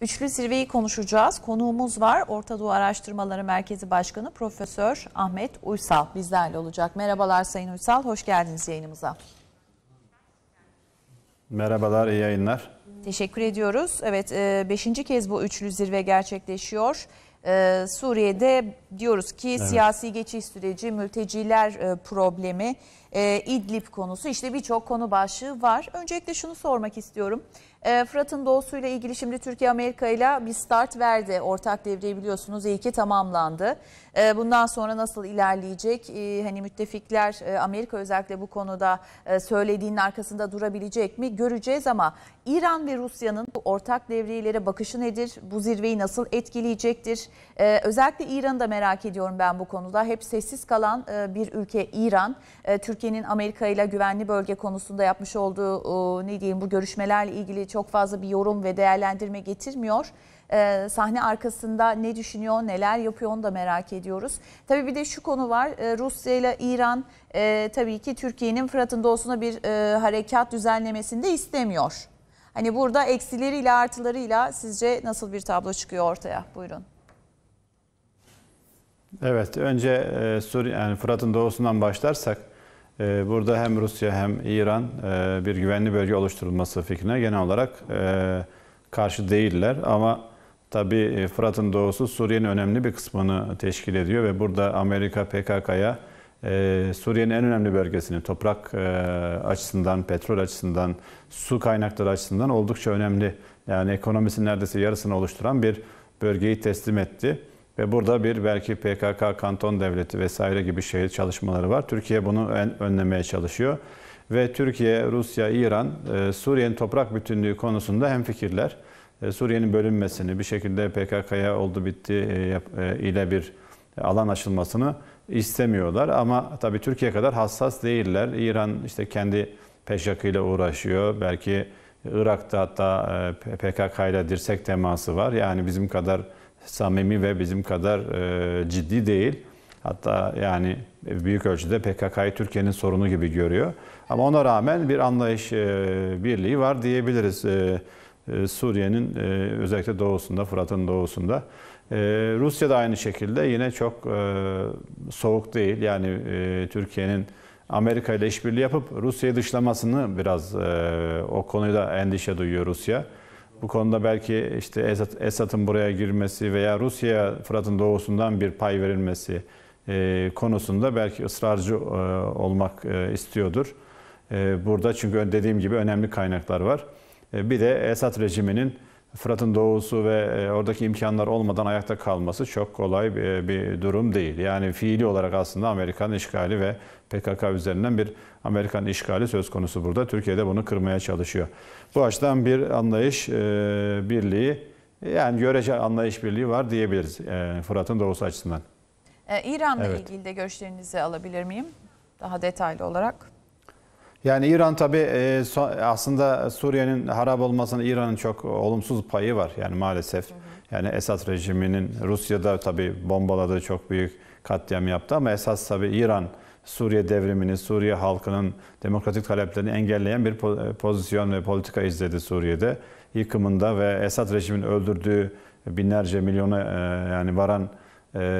Üçlü zirveyi konuşacağız. Konuğumuz var. Orta Doğu Araştırmaları Merkezi Başkanı Profesör Ahmet Uysal bizlerle olacak. Merhabalar Sayın Uysal, hoş geldiniz yayınımıza. Merhabalar, iyi yayınlar. Teşekkür ediyoruz. Evet, e, beşinci kez bu üçlü zirve gerçekleşiyor. E, Suriye'de diyoruz ki evet. siyasi geçiş süreci, mülteciler e, problemi, İdlib konusu işte birçok konu başlığı var. Öncelikle şunu sormak istiyorum. Ee, Fırat'ın doğusuyla ilgili şimdi Türkiye Amerika ile bir start verdi. Ortak devreyi biliyorsunuz iyi ki tamamlandı. Ee, bundan sonra nasıl ilerleyecek? Ee, hani müttefikler e, Amerika özellikle bu konuda e, söylediğinin arkasında durabilecek mi? Göreceğiz ama İran ve Rusya'nın bu ortak devrelere bakışı nedir? Bu zirveyi nasıl etkileyecektir? özellikle İran'ı da merak ediyorum ben bu konuda. Hep sessiz kalan e, bir ülke İran. Türkiye'nin Amerika ile güvenli bölge konusunda yapmış olduğu ne diyeyim bu görüşmelerle ilgili çok çok fazla bir yorum ve değerlendirme getirmiyor. Ee, sahne arkasında ne düşünüyor, neler yapıyor onu da merak ediyoruz. Tabii bir de şu konu var. Ee, Rusya ile İran e, tabii ki Türkiye'nin Fırat'ın doğusuna bir e, harekat düzenlemesini de istemiyor. Hani burada eksileriyle artılarıyla sizce nasıl bir tablo çıkıyor ortaya? Buyurun. Evet, önce e, Suriye yani Fırat'ın doğusundan başlarsak ee, burada hem Rusya hem İran e, bir güvenli bölge oluşturulması fikrine genel olarak e, karşı değiller. Ama tabi e, Fırat'ın doğusu Suriye'nin önemli bir kısmını teşkil ediyor ve burada Amerika PKK'ya Suriye'nin en önemli bölgesini toprak açısından, petrol açısından, su kaynakları açısından oldukça önemli. Yani ekonomisinin neredeyse yarısını oluşturan bir bölgeyi teslim etti. Ve burada bir belki PKK, kanton devleti vesaire gibi şehir çalışmaları var. Türkiye bunu önlemeye çalışıyor. Ve Türkiye, Rusya, İran, e, Suriye'nin toprak bütünlüğü konusunda hemfikirler. E, Suriye'nin bölünmesini, bir şekilde PKK'ya oldu bitti e, ile bir alan açılmasını istemiyorlar. Ama tabii Türkiye kadar hassas değiller. İran işte kendi peşakıyla uğraşıyor. Belki Irak'ta hatta PKK ile dirsek teması var. Yani bizim kadar samimi ve bizim kadar e, ciddi değil. Hatta yani büyük ölçüde PKK'yı Türkiye'nin sorunu gibi görüyor. Ama ona rağmen bir anlayış e, birliği var diyebiliriz. E, e, Suriye'nin e, özellikle doğusunda, Fırat'ın doğusunda. E, Rusya da aynı şekilde yine çok e, soğuk değil. Yani e, Türkiye'nin Amerika ile işbirliği yapıp Rusya'yı dışlamasını biraz e, o konuda endişe duyuyor Rusya. Bu konuda belki işte Esad, Esad'ın buraya girmesi veya Rusya Fırat'ın doğusundan bir pay verilmesi e, konusunda belki ısrarcı e, olmak e, istiyordur. E, burada çünkü dediğim gibi önemli kaynaklar var. E, bir de Esat rejiminin Fırat'ın doğusu ve e, oradaki imkanlar olmadan ayakta kalması çok kolay bir e, durum değil. Yani fiili olarak aslında Amerikan işgali ve PKK üzerinden bir Amerikan işgali söz konusu burada. Türkiye de bunu kırmaya çalışıyor. Bu açıdan bir anlayış e, birliği, yani görece anlayış birliği var diyebiliriz Fırat'ın doğusu açısından. İran'la evet. ilgili de görüşlerinizi alabilir miyim? Daha detaylı olarak. Yani İran tabi e, aslında Suriye'nin harap olmasına İran'ın çok olumsuz payı var yani maalesef. Yani Esad rejiminin Rusya'da tabi bombaladığı çok büyük katliam yaptı ama esas tabi İran Suriye devrimini, Suriye halkının demokratik taleplerini engelleyen bir e, pozisyon ve politika izledi Suriye'de. Yıkımında ve Esad rejimin öldürdüğü binlerce milyona e, yani varan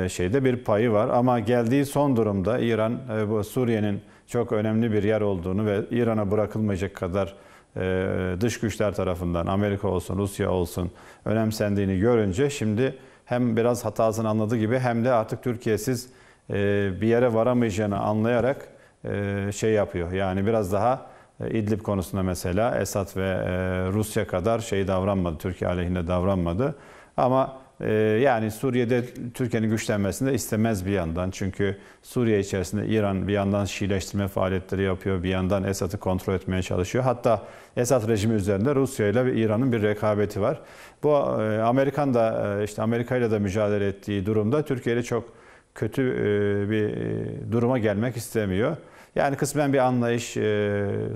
şeyde bir payı var. Ama geldiği son durumda İran Suriye'nin çok önemli bir yer olduğunu ve İran'a bırakılmayacak kadar e, dış güçler tarafından Amerika olsun, Rusya olsun önemsendiğini görünce şimdi hem biraz hatasını anladığı gibi hem de artık Türkiye'siz e, bir yere varamayacağını anlayarak e, şey yapıyor. Yani biraz daha İdlib konusunda mesela Esad ve Rusya kadar şey davranmadı, Türkiye aleyhine davranmadı. Ama ee, yani Suriye'de Türkiye'nin güçlenmesini de istemez bir yandan. Çünkü Suriye içerisinde İran bir yandan Şiileştirme faaliyetleri yapıyor, bir yandan Esad'ı kontrol etmeye çalışıyor. Hatta Esad rejimi üzerinde Rusya ile İran'ın bir rekabeti var. Bu e, Amerikan da e, işte Amerika ile de mücadele ettiği durumda Türkiye ile çok kötü e, bir e, duruma gelmek istemiyor. Yani kısmen bir anlayış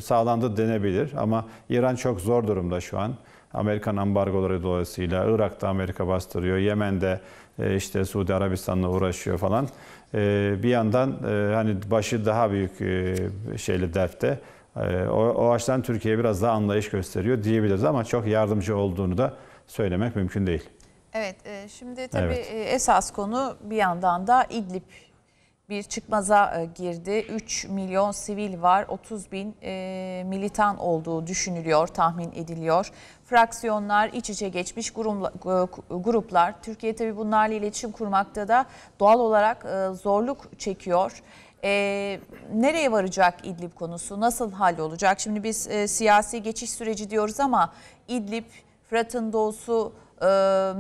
sağlandı denebilir ama İran çok zor durumda şu an. Amerikan ambargoları dolayısıyla Irak'ta Amerika bastırıyor, Yemen'de e, işte Suudi Arabistan'la uğraşıyor falan. E, bir yandan e, hani başı daha büyük şeyle dertte. O, o açıdan Türkiye biraz daha anlayış gösteriyor diyebiliriz ama çok yardımcı olduğunu da söylemek mümkün değil. Evet, şimdi tabii evet. esas konu bir yandan da İdlib bir çıkmaza e, girdi. 3 milyon sivil var, 30 bin e, militan olduğu düşünülüyor, tahmin ediliyor. Fraksiyonlar iç içe geçmiş e, gruplar. Türkiye tabi bunlarla iletişim kurmakta da doğal olarak e, zorluk çekiyor. E, nereye varacak İdlib konusu, nasıl olacak? Şimdi biz e, siyasi geçiş süreci diyoruz ama İdlib, Fırat'ın doğusu, e,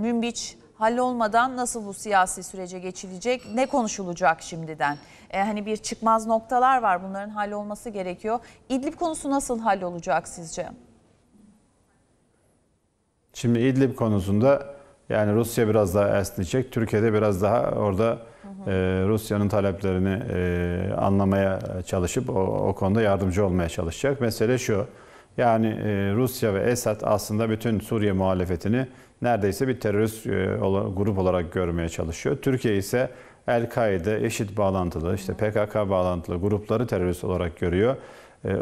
Münbiç hallolmadan nasıl bu siyasi sürece geçilecek? Ne konuşulacak şimdiden? Ee, hani bir çıkmaz noktalar var bunların hallolması gerekiyor. İdlib konusu nasıl hallolacak sizce? Şimdi İdlib konusunda yani Rusya biraz daha esneyecek. Türkiye'de biraz daha orada e, Rusya'nın taleplerini e, anlamaya çalışıp o, o konuda yardımcı olmaya çalışacak. Mesele şu. Yani e, Rusya ve Esad aslında bütün Suriye muhalefetini neredeyse bir terörist e, grup olarak görmeye çalışıyor. Türkiye ise El-Kaide, eşit bağlantılı, işte PKK bağlantılı grupları terörist olarak görüyor. E,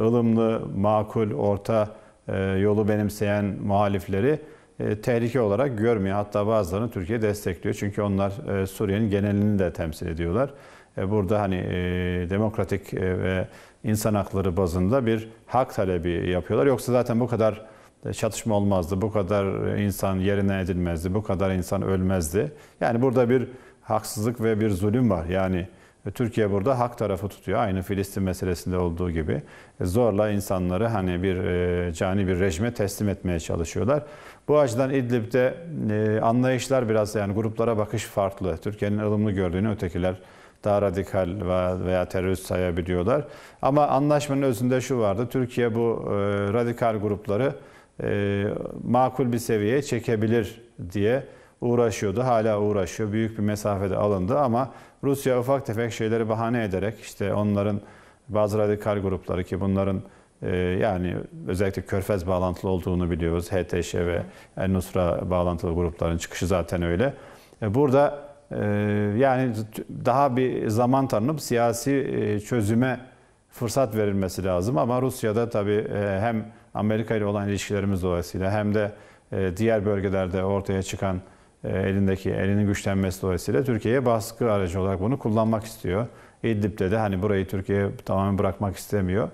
makul, orta e, yolu benimseyen muhalifleri e, tehlike olarak görmüyor. Hatta bazılarını Türkiye destekliyor. Çünkü onlar Suriye'nin genelini de temsil ediyorlar. burada hani demokratik e, ve insan hakları bazında bir hak talebi yapıyorlar. Yoksa zaten bu kadar çatışma olmazdı, bu kadar insan yerine edilmezdi, bu kadar insan ölmezdi. Yani burada bir haksızlık ve bir zulüm var. Yani Türkiye burada hak tarafı tutuyor. Aynı Filistin meselesinde olduğu gibi e, zorla insanları hani bir e, cani bir rejime teslim etmeye çalışıyorlar. Bu açıdan İdlib'de e, anlayışlar biraz yani gruplara bakış farklı. Türkiye'nin ılımlı gördüğünü ötekiler daha radikal veya terörist sayabiliyorlar. Ama anlaşmanın özünde şu vardı. Türkiye bu e, radikal grupları e, makul bir seviyeye çekebilir diye uğraşıyordu. Hala uğraşıyor. Büyük bir mesafede alındı ama Rusya ufak tefek şeyleri bahane ederek işte onların bazı radikal grupları ki bunların e, yani özellikle Körfez bağlantılı olduğunu biliyoruz. HTŞ ve El Nusra bağlantılı grupların çıkışı zaten öyle. Burada ee, yani daha bir zaman tanınıp siyasi e, çözüme fırsat verilmesi lazım. Ama Rusya'da tabii e, hem Amerika ile olan ilişkilerimiz dolayısıyla hem de e, diğer bölgelerde ortaya çıkan elindeki elinin güçlenmesi dolayısıyla Türkiye'ye baskı aracı olarak bunu kullanmak istiyor. İdlib'de de hani burayı Türkiye tamamen bırakmak istemiyor.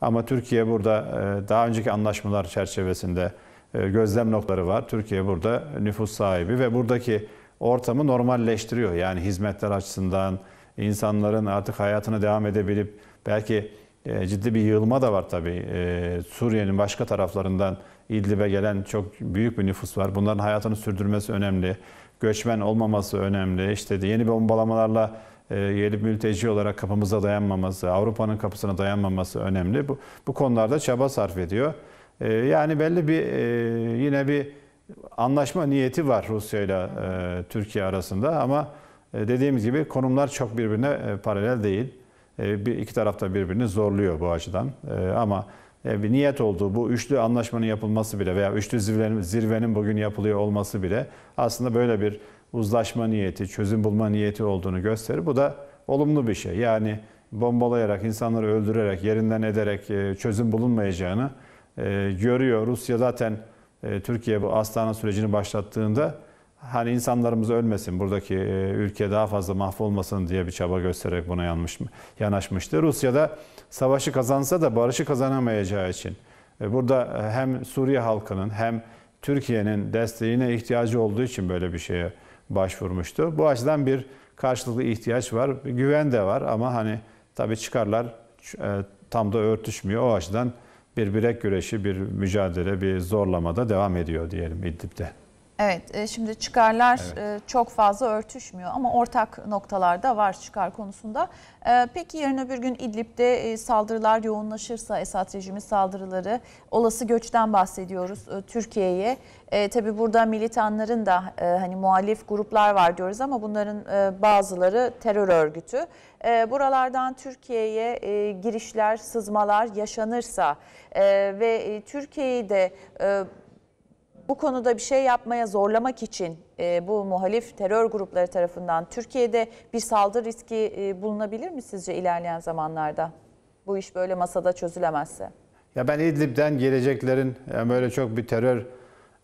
Ama Türkiye burada daha önceki anlaşmalar çerçevesinde gözlem noktaları var. Türkiye burada nüfus sahibi ve buradaki ortamı normalleştiriyor. Yani hizmetler açısından insanların artık hayatını devam edebilip belki e, ciddi bir yığılma da var tabii. E, Suriye'nin başka taraflarından İdlib'e gelen çok büyük bir nüfus var. Bunların hayatını sürdürmesi önemli. Göçmen olmaması önemli. İşte yeni bombalamalarla gelip mülteci olarak kapımıza dayanmaması, Avrupa'nın kapısına dayanmaması önemli. Bu, bu konularda çaba sarf ediyor. E, yani belli bir yine bir anlaşma niyeti var Rusya ile e, Türkiye arasında ama e, dediğimiz gibi konumlar çok birbirine e, paralel değil. Bir, iki taraf birbirini zorluyor bu açıdan. Ama bir niyet olduğu bu üçlü anlaşmanın yapılması bile veya üçlü zirvenin, zirvenin bugün yapılıyor olması bile aslında böyle bir uzlaşma niyeti, çözüm bulma niyeti olduğunu gösterir. Bu da olumlu bir şey. Yani bombalayarak, insanları öldürerek, yerinden ederek çözüm bulunmayacağını görüyor. Rusya zaten e, Türkiye bu Astana sürecini başlattığında hani insanlarımız ölmesin, buradaki e, ülke daha fazla mahvolmasın diye bir çaba göstererek buna yanmış, yanaşmıştı. Rusya'da savaşı kazansa da barışı kazanamayacağı için e, burada hem Suriye halkının hem Türkiye'nin desteğine ihtiyacı olduğu için böyle bir şeye başvurmuştu. Bu açıdan bir karşılıklı ihtiyaç var, güven de var ama hani tabii çıkarlar tam da örtüşmüyor. O açıdan bir birek güreşi, bir mücadele, bir zorlamada devam ediyor diyelim İdlib'de. Evet e, şimdi çıkarlar evet. E, çok fazla örtüşmüyor ama ortak noktalar da var çıkar konusunda. E, peki yarın öbür gün İdlib'de saldırılar yoğunlaşırsa Esad rejimi saldırıları olası göçten bahsediyoruz Türkiye'ye. Tabii burada militanların da hani muhalif gruplar var diyoruz ama bunların bazıları terör örgütü. Buralardan Türkiye'ye girişler, sızmalar yaşanırsa ve Türkiye'yi de bu konuda bir şey yapmaya zorlamak için e, bu muhalif terör grupları tarafından Türkiye'de bir saldırı riski e, bulunabilir mi sizce ilerleyen zamanlarda? Bu iş böyle masada çözülemezse. Ya ben İdlib'den geleceklerin yani e, böyle çok bir terör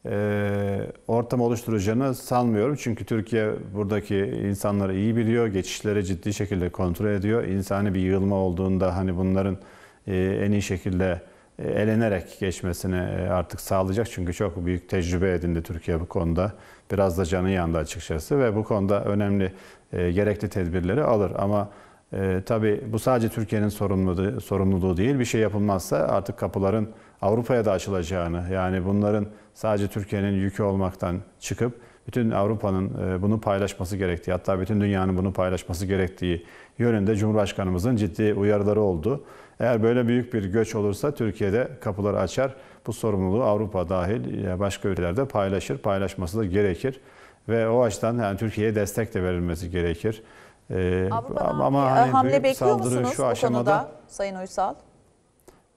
e, ortam oluşturacağını sanmıyorum. Çünkü Türkiye buradaki insanları iyi biliyor, geçişleri ciddi şekilde kontrol ediyor. İnsani bir yığılma olduğunda hani bunların e, en iyi şekilde e, elenerek geçmesini e, artık sağlayacak. Çünkü çok büyük tecrübe edindi Türkiye bu konuda. Biraz da canı yandı açıkçası ve bu konuda önemli e, gerekli tedbirleri alır. Ama e, tabii bu sadece Türkiye'nin sorumluluğu, sorumluluğu değil. Bir şey yapılmazsa artık kapıların Avrupa'ya da açılacağını yani bunların sadece Türkiye'nin yükü olmaktan çıkıp bütün Avrupa'nın bunu paylaşması gerektiği hatta bütün dünyanın bunu paylaşması gerektiği yönünde Cumhurbaşkanımızın ciddi uyarıları oldu. Eğer böyle büyük bir göç olursa Türkiye'de kapıları açar. Bu sorumluluğu Avrupa dahil e, başka ülkelerde paylaşır. Paylaşması da gerekir. Ve o açıdan yani Türkiye'ye destek de verilmesi gerekir. Ee, ama e, hani hamle bekliyor musunuz şu bu aşamada, konuda Sayın Uysal?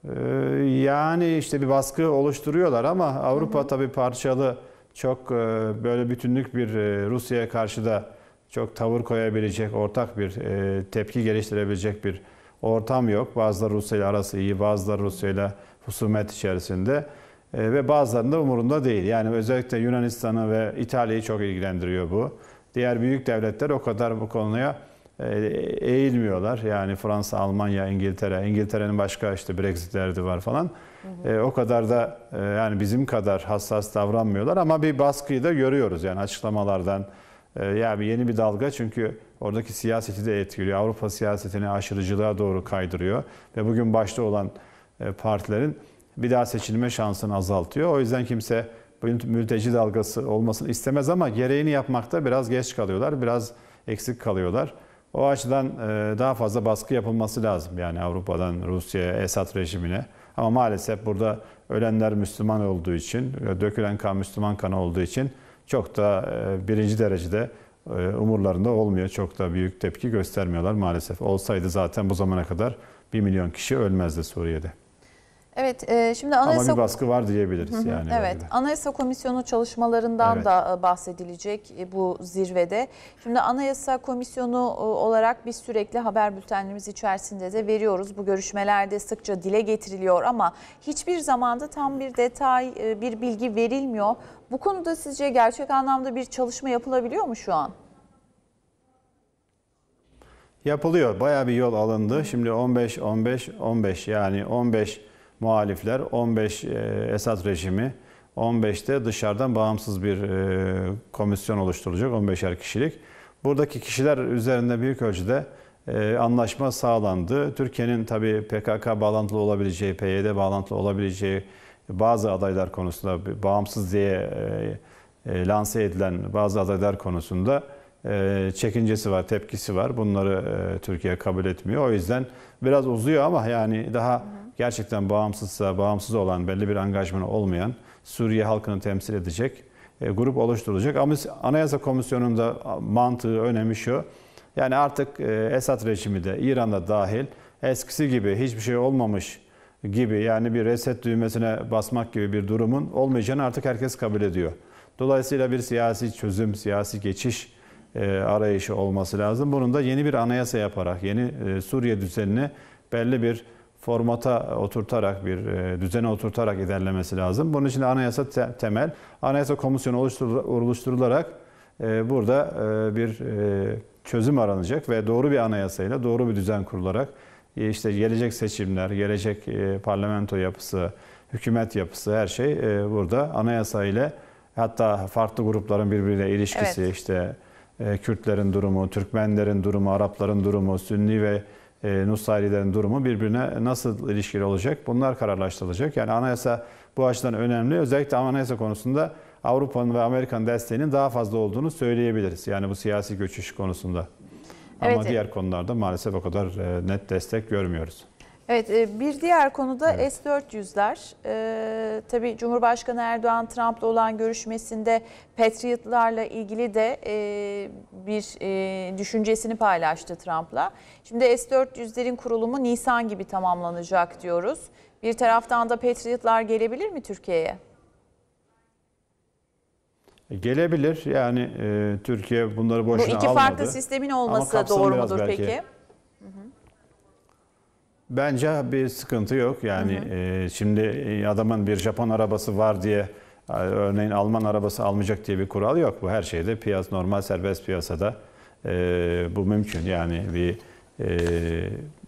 E, yani işte bir baskı oluşturuyorlar ama Avrupa hı hı. tabii parçalı çok e, böyle bütünlük bir Rusya'ya karşı da çok tavır koyabilecek, ortak bir tepki geliştirebilecek bir ortam yok. Bazıları Rusya ile arası iyi, bazıları Rusya ile husumet içerisinde e, ve bazılarında umurunda değil. Yani özellikle Yunanistan'ı ve İtalya'yı çok ilgilendiriyor bu. Diğer büyük devletler o kadar bu konuya e, eğilmiyorlar. Yani Fransa, Almanya, İngiltere, İngiltere'nin başka işte Brexit derdi var falan. E, o kadar da e, yani bizim kadar hassas davranmıyorlar ama bir baskıyı da görüyoruz yani açıklamalardan. E, yani yeni bir dalga çünkü Oradaki siyaseti de etkiliyor. Avrupa siyasetini aşırıcılığa doğru kaydırıyor. Ve bugün başta olan e, partilerin bir daha seçilme şansını azaltıyor. O yüzden kimse bu mülteci dalgası olmasını istemez ama gereğini yapmakta biraz geç kalıyorlar. Biraz eksik kalıyorlar. O açıdan e, daha fazla baskı yapılması lazım. Yani Avrupa'dan Rusya'ya, Esad rejimine. Ama maalesef burada ölenler Müslüman olduğu için, dökülen kan Müslüman kanı olduğu için çok da e, birinci derecede ee, umurlarında olmuyor. Çok da büyük tepki göstermiyorlar maalesef. Olsaydı zaten bu zamana kadar 1 milyon kişi ölmezdi Suriye'de. Evet, e, şimdi anayasa Ama bir baskı var diyebiliriz yani. Evet, belki. Anayasa Komisyonu çalışmalarından evet. da e, bahsedilecek e, bu zirvede. Şimdi Anayasa Komisyonu olarak biz sürekli haber bültenlerimiz içerisinde de veriyoruz. Bu görüşmelerde sıkça dile getiriliyor ama hiçbir zamanda tam bir detay, bir bilgi verilmiyor. Bu konuda sizce gerçek anlamda bir çalışma yapılabiliyor mu şu an? Yapılıyor. Bayağı bir yol alındı. Şimdi 15 15 15 yani 15 muhalifler, 15 e, Esad rejimi, 15'te dışarıdan bağımsız bir e, komisyon oluşturulacak 15'er kişilik. Buradaki kişiler üzerinde büyük ölçüde e, anlaşma sağlandı. Türkiye'nin tabii PKK bağlantılı olabileceği, PYD bağlantılı olabileceği bazı adaylar konusunda bağımsız diye e, e, lanse edilen bazı adaylar konusunda e, çekincesi var, tepkisi var. Bunları Türkiye kabul etmiyor. O yüzden biraz uzuyor ama yani daha gerçekten bağımsızsa, bağımsız olan, belli bir angajmanı olmayan, Suriye halkını temsil edecek grup oluşturulacak. Ama Anayasa Komisyonu'nda mantığı, önemi şu. Yani artık e, Esad rejimi de İran'da dahil eskisi gibi hiçbir şey olmamış gibi yani bir reset düğmesine basmak gibi bir durumun olmayacağını artık herkes kabul ediyor. Dolayısıyla bir siyasi çözüm, siyasi geçiş e, arayışı olması lazım. Bunun da yeni bir anayasa yaparak, yeni e, Suriye düzenini belli bir formata oturtarak, bir e, düzene oturtarak ilerlemesi lazım. Bunun için de anayasa te temel. Anayasa komisyonu oluşturul oluşturularak e, burada e, bir e, çözüm aranacak ve doğru bir anayasayla, doğru bir düzen kurularak e, işte gelecek seçimler, gelecek e, parlamento yapısı, hükümet yapısı her şey e, burada anayasa ile hatta farklı grupların birbiriyle ilişkisi evet. işte Kürtlerin durumu, Türkmenlerin durumu, Arapların durumu, Sünni ve Nusayrilerin durumu birbirine nasıl ilişkili olacak? Bunlar kararlaştırılacak. Yani anayasa bu açıdan önemli. Özellikle anayasa konusunda Avrupa'nın ve Amerika'nın desteğinin daha fazla olduğunu söyleyebiliriz. Yani bu siyasi göçüş konusunda. Ama evet, e, diğer konularda maalesef o kadar e, net destek görmüyoruz. Evet e, bir diğer konuda evet. S-400'ler. Ee, tabii Cumhurbaşkanı Erdoğan Trump'la olan görüşmesinde Patriot'larla ilgili de e, bir e, düşüncesini paylaştı Trump'la. Şimdi S-400'lerin kurulumu Nisan gibi tamamlanacak diyoruz. Bir taraftan da Patriot'lar gelebilir mi Türkiye'ye? Gelebilir. Yani e, Türkiye bunları boşuna almadı. Bu iki almadı. farklı sistemin olması doğru mudur belki. peki? Bence bir sıkıntı yok. Yani hı hı. E, şimdi e, adamın bir Japon arabası var diye e, örneğin Alman arabası almayacak diye bir kural yok. Bu her şeyde piyas normal serbest piyasada e, bu mümkün. Yani bir e,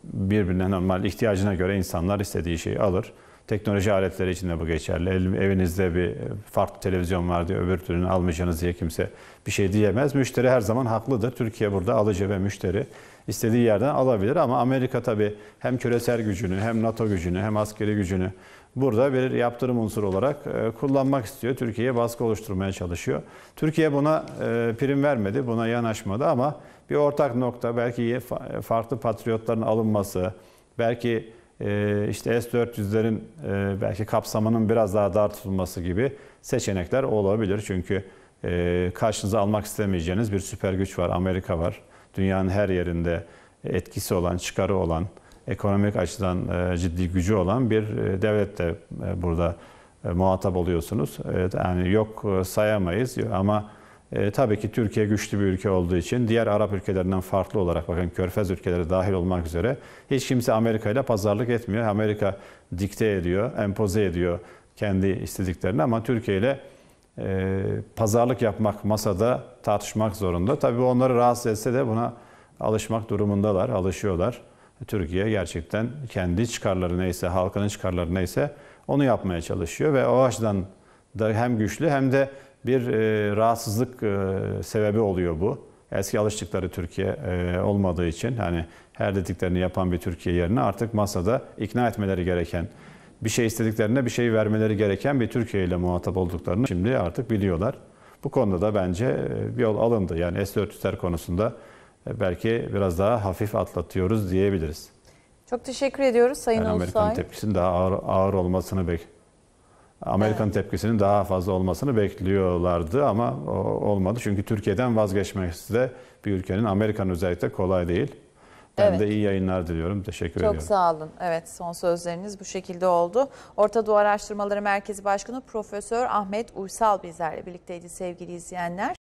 birbirine normal ihtiyacına göre insanlar istediği şeyi alır. Teknoloji aletleri için de bu geçerli. Evinizde bir farklı televizyon var diye öbür türünü almayacağınız diye kimse bir şey diyemez. Müşteri her zaman haklıdır. Türkiye burada alıcı ve müşteri istediği yerden alabilir ama Amerika tabii hem küresel gücünü hem NATO gücünü hem askeri gücünü burada bir yaptırım unsuru olarak e, kullanmak istiyor. Türkiye'ye baskı oluşturmaya çalışıyor. Türkiye buna e, prim vermedi, buna yanaşmadı ama bir ortak nokta belki farklı patriotların alınması, belki ee, işte S-400'lerin e, belki kapsamının biraz daha dar tutulması gibi seçenekler olabilir. Çünkü e, karşınıza almak istemeyeceğiniz bir süper güç var. Amerika var. Dünyanın her yerinde etkisi olan, çıkarı olan, ekonomik açıdan e, ciddi gücü olan bir devlet de burada muhatap oluyorsunuz. yani yok sayamayız ama e, tabii ki Türkiye güçlü bir ülke olduğu için diğer Arap ülkelerinden farklı olarak bakın Körfez ülkeleri dahil olmak üzere hiç kimse Amerika ile pazarlık etmiyor. Amerika dikte ediyor, empoze ediyor kendi istediklerini ama Türkiye ile e, pazarlık yapmak, masada tartışmak zorunda. Tabii onları rahatsız etse de buna alışmak durumundalar, alışıyorlar. Türkiye gerçekten kendi çıkarları neyse, halkının çıkarları neyse onu yapmaya çalışıyor ve o açıdan da hem güçlü hem de bir e, rahatsızlık e, sebebi oluyor bu. Eski alıştıkları Türkiye e, olmadığı için hani her dediklerini yapan bir Türkiye yerine artık masada ikna etmeleri gereken, bir şey istediklerine bir şey vermeleri gereken bir Türkiye ile muhatap olduklarını şimdi artık biliyorlar. Bu konuda da bence bir e, yol alındı. Yani S-400'ler konusunda e, belki biraz daha hafif atlatıyoruz diyebiliriz. Çok teşekkür ediyoruz Sayın yani Ulusay. Amerikan tepkisinin daha ağır, ağır olmasını bekliyoruz. Amerikan evet. tepkisinin daha fazla olmasını bekliyorlardı ama olmadı. Çünkü Türkiye'den vazgeçmesi de bir ülkenin Amerikan özellikle kolay değil. Ben evet. de iyi yayınlar diliyorum. Teşekkür Çok ediyorum. Çok sağ olun. Evet son sözleriniz bu şekilde oldu. Orta Doğu Araştırmaları Merkezi Başkanı Profesör Ahmet Uysal bizlerle birlikteydi sevgili izleyenler.